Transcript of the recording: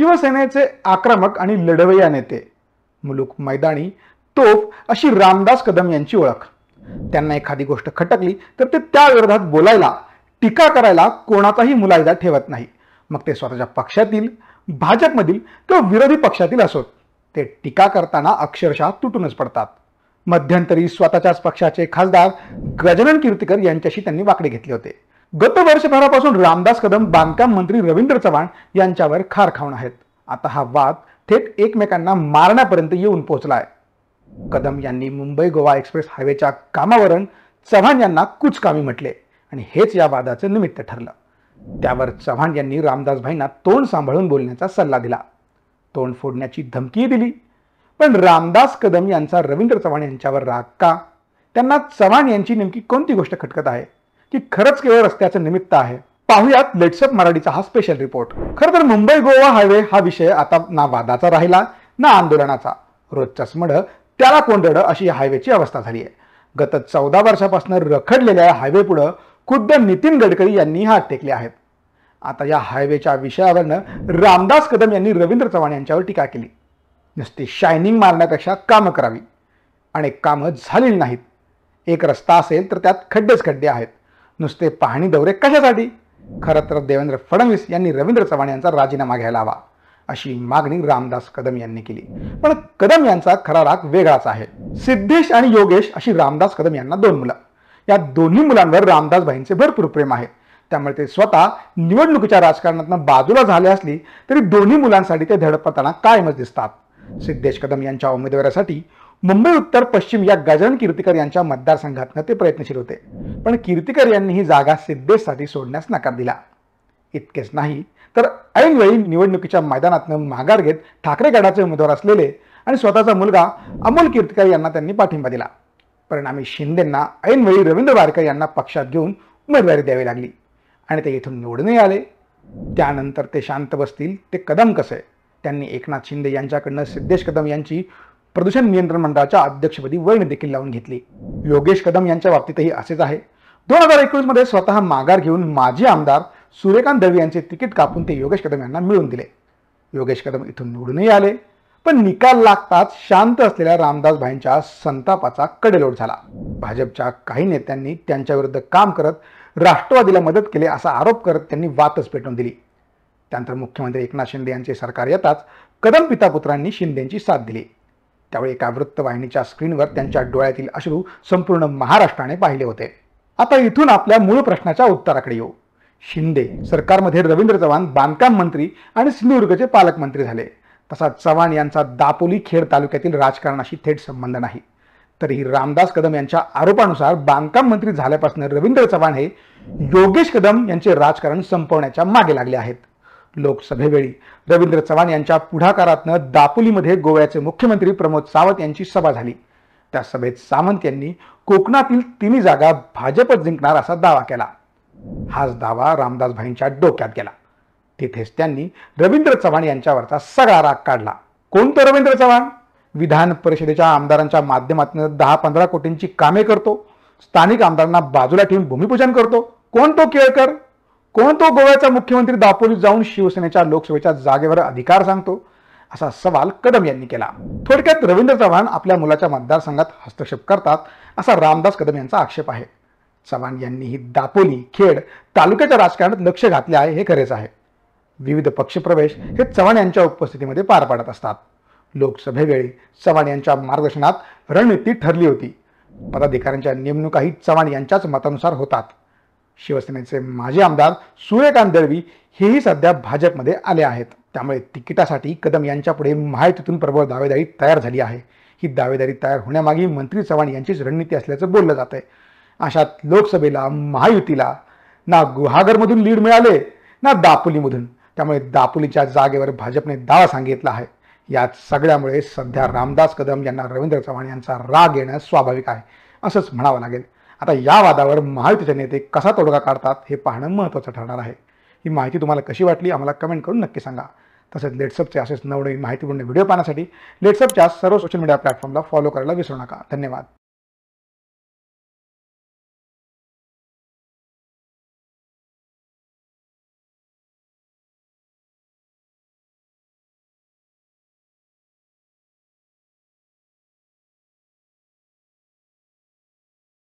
शिवसेनेचे आक्रमक आणि लढवय्या नेते मुलूक मैदानी तोफ अशी रामदास कदम यांची ओळख त्यांना एखादी गोष्ट खटकली तर ते त्या विरोधात बोलायला टीका करायला कोणाचाही मुलायदा ठेवत नाही मग ते स्वतःच्या पक्षातील भाजपमधील किंवा विरोधी पक्षातील असोत ते टीका करताना अक्षरशः तुटूनच पडतात मध्यंतरी स्वतःच्याच पक्षाचे खासदार गजानन कीर्तीकर यांच्याशी त्यांनी वाकडे घेतले होते गत वर्षभरापासून रामदास कदम बांधकाम मंत्री रवींद्र चव्हाण यांच्यावर खार खाऊन आहेत आता हा वाद थेट एकमेकांना मारण्यापर्यंत येऊन पोहोचला आहे कदम यांनी मुंबई गोवा एक्सप्रेस हायवेच्या कामावरून चव्हाण यांना कुचकामी म्हटले आणि हेच या वादाचं निमित्त ठरलं त्यावर चव्हाण यांनी रामदासभाईंना तोंड सांभाळून बोलण्याचा सल्ला दिला तोंड फोडण्याची धमकीही दिली पण रामदास कदम यांचा रवींद्र चव्हाण यांच्यावर राग का त्यांना चव्हाण यांची नेमकी कोणती गोष्ट खटकत आहे की खरंच केवळ रस्त्याचं निमित्त आहे पाहुयात लेट्सअप मराठीचा हा स्पेशल रिपोर्ट खरं तर मुंबई गोवा हायवे हा विषय आता ना वादाचा राहिला ना आंदोलनाचा रोजचं स्मढं त्याला कोंडडं अशी हायवेची अवस्था झाली आहे गत चौदा वर्षापासून रखडलेल्या हायवे पुढं खुद्द नितीन गडकरी यांनी हात टेकले आहेत आता या हायवेच्या विषयावरनं रामदास कदम यांनी रवींद्र चव्हाण यांच्यावर टीका केली नुसती शायनिंग मारण्यापेक्षा कामं करावी अनेक कामं झालेली नाहीत एक रस्ता असेल तर त्यात खड्डेच खड्डे आहेत नुसते पाहणी दौरे कशासाठी खरं तर देवेंद्र फडणवीस यांनी रवींद्र चव्हाण यांचा राजीनामा घ्यायला हवा अशी मागणी रामदास कदम यांनी केली पण कदम यांचा खरा राग वेगळाच आहे सिद्धेश आणि योगेश अशी रामदास कदम यांना दोन मुलं या दोन्ही मुलांवर रामदास भाईंचे भरपूर प्रेम आहे त्यामुळे ते स्वतः निवडणुकीच्या राजकारणातून बाजूला झाले असली तरी दोन्ही मुलांसाठी ते धडपताना कायमच दिसतात सिद्धेश कदम यांच्या उमेदवारासाठी मुंबई उत्तर पश्चिम या गजानन कीर्तिकर यांच्या मतदारसंघात ते प्रयत्नशील होते पण कीर्तिकर यांनी ही जागा सिद्धेशसाठी सोडण्यास नकार दिला इतकेच नाही तर ऐनवेळी निवडणुकीच्या मैदानातनं माघार घेत ठाकरे गटाचे उमेदवार असलेले आणि स्वतःचा मुलगा अमोल कीर्तिकर यांना त्यांनी पाठिंबा दिला परिणामी शिंदेंना ऐनवेळी रवींद्र वारकर यांना पक्षात घेऊन उमेदवारी द्यावी लागली आणि ते इथून निवडूनही आले त्यानंतर ते शांत बसतील ते कदम कसे त्यांनी एकनाथ शिंदे यांच्याकडनं सिद्धेश कदम यांची प्रदूषण नियंत्रण मंडळाच्या अध्यक्षपदी वर्ण देखील लावून घेतली योगेश कदम यांच्या बाबतीतही असेच आहे दोन हजार एकोणीस मध्ये स्वतः माघार घेऊन माजी आमदार सूर्यकांत दवी यांचे तिकीट कापून ते योगेश कदम यांना मिळवून दिले योगेश कदम इथून निवडूनही आले पण निकाल लागताच शांत असलेल्या रामदास भाईंच्या संतापाचा कडेलोट झाला भाजपच्या काही नेत्यांनी त्यांच्याविरुद्ध काम करत राष्ट्रवादीला मदत केली असा आरोप करत त्यांनी वातच पेटवून दिली त्यानंतर मुख्यमंत्री एकनाथ शिंदे यांचे सरकार येताच कदम पितापुत्रांनी शिंदेची साथ दिली त्यावेळी एका वृत्तवाहिनीच्या स्क्रीनवर त्यांच्या डोळ्यातील अश्रू संपूर्ण महाराष्ट्राने पाहिले होते आता इथून आपल्या मूळ प्रश्नाच्या उत्तराकडे येऊ शिंदे सरकारमध्ये रवींद्र चव्हाण बांधकाम मंत्री आणि सिंधुदुर्गचे पालकमंत्री झाले तसा चव्हाण यांचा दापोली खेड तालुक्यातील राजकारणाशी थेट संबंध नाही तरीही रामदास कदम यांच्या आरोपानुसार बांधकाम मंत्री झाल्यापासून रवींद्र चव्हाण हे योगेश कदम यांचे राजकारण संपवण्याच्या मागे लागले आहेत लोकसभेवेळी रवींद्र चव्हाण यांच्या पुढाकारातनं दापोलीमध्ये गोव्याचे मुख्यमंत्री प्रमोद सावंत यांची सभा झाली त्या सभेत सावंत यांनी कोकणातील तिन्ही जागा भाजपच जिंकणार असा दावा केला हाच दावा रामदास भाईंच्या डोक्यात गेला तिथेच त्यांनी रवींद्र चव्हाण यांच्यावरचा सगळा राग काढला कोणतं रवींद्र चव्हाण विधान परिषदेच्या आमदारांच्या माध्यमातून दहा पंधरा कोटींची कामे करतो स्थानिक आमदारांना बाजूला ठेवून भूमिपूजन करतो कोण तो केळकर कोण तो गोव्याचा मुख्यमंत्री दापोलीत जाऊन शिवसेनेच्या लोकसभेच्या जागेवर अधिकार सांगतो असा सवाल कदम यांनी केला थोडक्यात रवींद्र चव्हाण आपल्या मुलाच्या मतदारसंघात हस्तक्षेप करतात असा रामदास कदम यांचा आक्षेप आहे चव्हाण यांनी ही दापोली खेड तालुक्याच्या राजकारणात लक्ष घातले आहे हे खरेच आहे विविध पक्षप्रवेश हे चव्हाण यांच्या उपस्थितीमध्ये पार पाडत असतात लोकसभेवेळी चव्हाण यांच्या मार्गदर्शनात रणनीती ठरली होती पदाधिकाऱ्यांच्या नेमणुकाही चव्हाण यांच्याच मतानुसार होतात शिवसेनेचे माजी आमदार सूर्यकांत दळवी हेही सध्या भाजपमध्ये आले आहेत त्यामुळे तिकिटासाठी कदम यांच्यापुढे महायुतीतून प्रबळ दावेदारी तयार झाली आहे ही दावेदारी तयार होण्यामागे मंत्री चव्हाण यांचीच रणनीती असल्याचं बोललं जात आहे अशात लोकसभेला महायुतीला ना गुहागरमधून लीड मिळाले ना दापोलीमधून त्यामुळे दापोलीच्या जागेवर भाजपने दावा सांगितला आहे यात सगळ्यामुळे सध्या रामदास कदम यांना रवींद्र चव्हाण यांचा राग येणं स्वाभाविक आहे असंच म्हणावं लागेल आता या वादावर महायुतीचे नेते कसा तोडगा काढतात हे पाहणं महत्त्वाचं ठरणार आहे ही माहिती तुम्हाला कशी वाटली आम्हाला कमेंट करून नक्की सांगा तसेच लेट्सअपचे असेच नवनवीन माहितीपूर्ण व्हिडिओ पाहण्यासाठी लेट्सअपच्या सर्व सोशल मीडिया प्लॅटफॉर्मला फॉलो करायला विसरू नका धन्यवाद